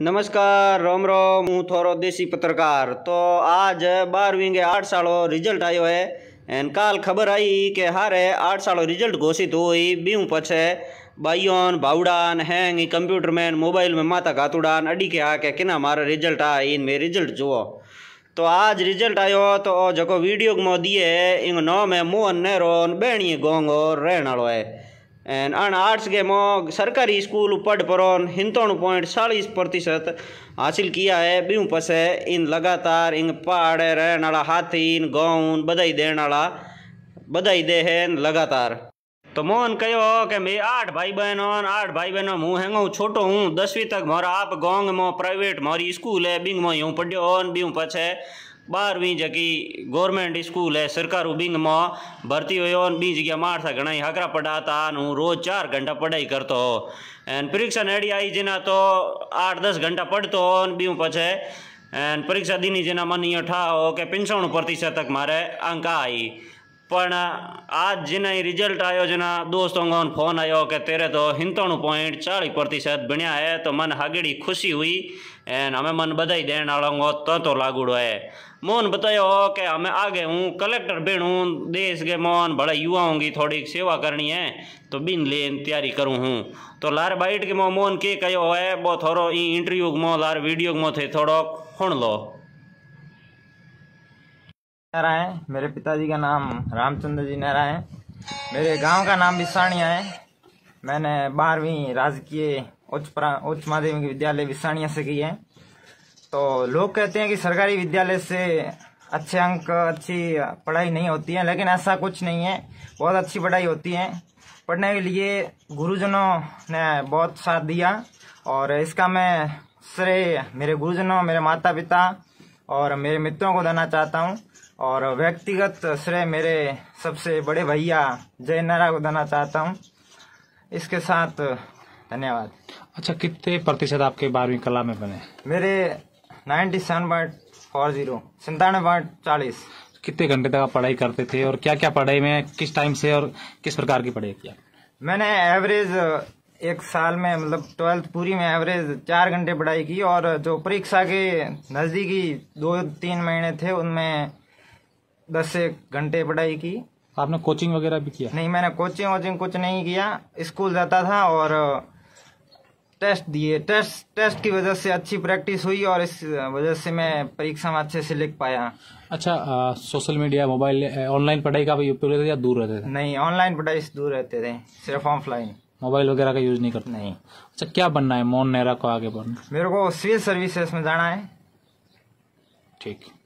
નમસ્કાર રોમ રોમ હું થોરો દેશી પત્રકાર તો આજ બાર વિંગે આઠ સાળો રિઝલ્ટ આવ્યો હે એન કાલ ખબર આવી કે હારે આઠ સાળો રિઝલ્ટ ઘોષિત હોય બીવું પછી બાઈઓન ભાવડાન હેંગ એ કમ્પ્યુટર મેન મોબાઈલ મેં માતા કાતુડાન અડી કે આ કે કેના મારે રિઝલ્ટ આ ઈન મેં રિઝલ્ટ જુઓ તો આજ રિઝલ્ટ આવ્યો તો જેકો વિડીયોમાં દીએ એનું નામ હે મોહન નેહરો બેણીએ ગોંગો રહેણાળો હે अण आर्ट्स के मोग सरकारी स्कूल पढ़ परोन हिंतोणु पॉइंट चालीस प्रतिशत हासिल किया है बीहू पस इन लगातार इन पहाड़ रहने वाला हाथी इन गौन बधाई देने वाला बधाई दे है लगातार तो मोहन कहो कि मैं आठ भाई बहनों आठ भाई बहनों हूँ हेंगो छोटो हूँ दसवीं तक मोरा आप गोंग मो प्राइवेट मोरी स्कूल है बिंग मो यूँ पढ़ो बीहू पछे બારમી જકી ગવર્મેન્ટ સ્કૂલે સરકારું બિંગમાં ભરતી હોય બી જગ્યા માણસા ઘણા હાકરા પડા હતા અને હું રોજ ચાર ઘંટા પઢાઈ કરતો હો એન પરીક્ષા નડી આવી જેના તો આઠ દસ ઘંટા પડતો હો અને બીજું પછી એન પરીક્ષા દીની જેના મને ઠા હો કે પંચાણું પ્રતિશતક મારે અંક આવી पर आज जिन्हें रिजल्ट आयो जना दोस्तों को फोन आयो कि तेरे तो हिंतणु पॉइंट चालीस प्रतिशत बनया है तो मन हागड़ी खुशी हुई एन हमें मन बधाई देने वालों को तो, तो लागूड़ो है मोहन बतायो कि हमें आगे हूँ कलेक्टर बिन हूँ देश के मोहन भले युवाओं की थोड़ी सेवा करनी है तो बिन ले तैयारी करूँ हूँ तो लार बाइट के मोह मोहन के कहो है वो थोड़ो इंटरव्यू मोह लार वीडियो मोह थे थोड़ो खुण लो नारायण मेरे पिताजी का नाम रामचंद्र जी नारायण मेरे गांव का नाम विसाणिया है मैंने बारहवीं राजकीय उच्च उच्च माध्यमिक विद्यालय विसाणिया से की है तो लोग कहते हैं कि सरकारी विद्यालय से अच्छे अंक अच्छी पढ़ाई नहीं होती है लेकिन ऐसा कुछ नहीं है बहुत अच्छी पढ़ाई होती है पढ़ने के लिए गुरुजनों ने बहुत साथ दिया और इसका मैं श्रेय मेरे गुरुजनों मेरे माता पिता और मेरे मित्रों को देना चाहता हूँ और व्यक्तिगत श्रेय मेरे सबसे बड़े भैया जय नारा को देना चाहता हूँ इसके साथ धन्यवाद अच्छा कितने प्रतिशत आपके बारहवीं कला में बने मेरे ninety seven point four zero सन्तानवे पॉइंट चालीस कितने घंटे तक आप पढ़ाई करते थे और क्या क्या पढ़ाई में किस टाइम से और किस प्रकार की पढ़ाई किया मैंने एवरेज एक साल में मतलब ट्वेल्थ पूरी में एवरेज चार घंटे पढ़ाई की और जो परीक्षा के नज़दीकी दो तीन महीने थे उनमें दस से घंटे पढ़ाई की आपने कोचिंग वगैरह भी किया नहीं मैंने कोचिंग वोचिंग कुछ नहीं किया स्कूल जाता था और टेस्ट दिए टेस्ट टेस्ट की वजह से अच्छी प्रैक्टिस हुई और इस वजह से मैं परीक्षा में अच्छे से लिख पाया अच्छा आ, सोशल मीडिया मोबाइल ऑनलाइन पढ़ाई का भी उपयोग या दूर रहते थे नहीं ऑनलाइन पढ़ाई से दूर रहते थे सिर्फ ऑफलाइन मोबाइल वगैरह का यूज नहीं करते नहीं अच्छा क्या बनना है मोहन नेहरा को आगे बढ़ना मेरे को सिविल सर्विसेस में जाना है ठीक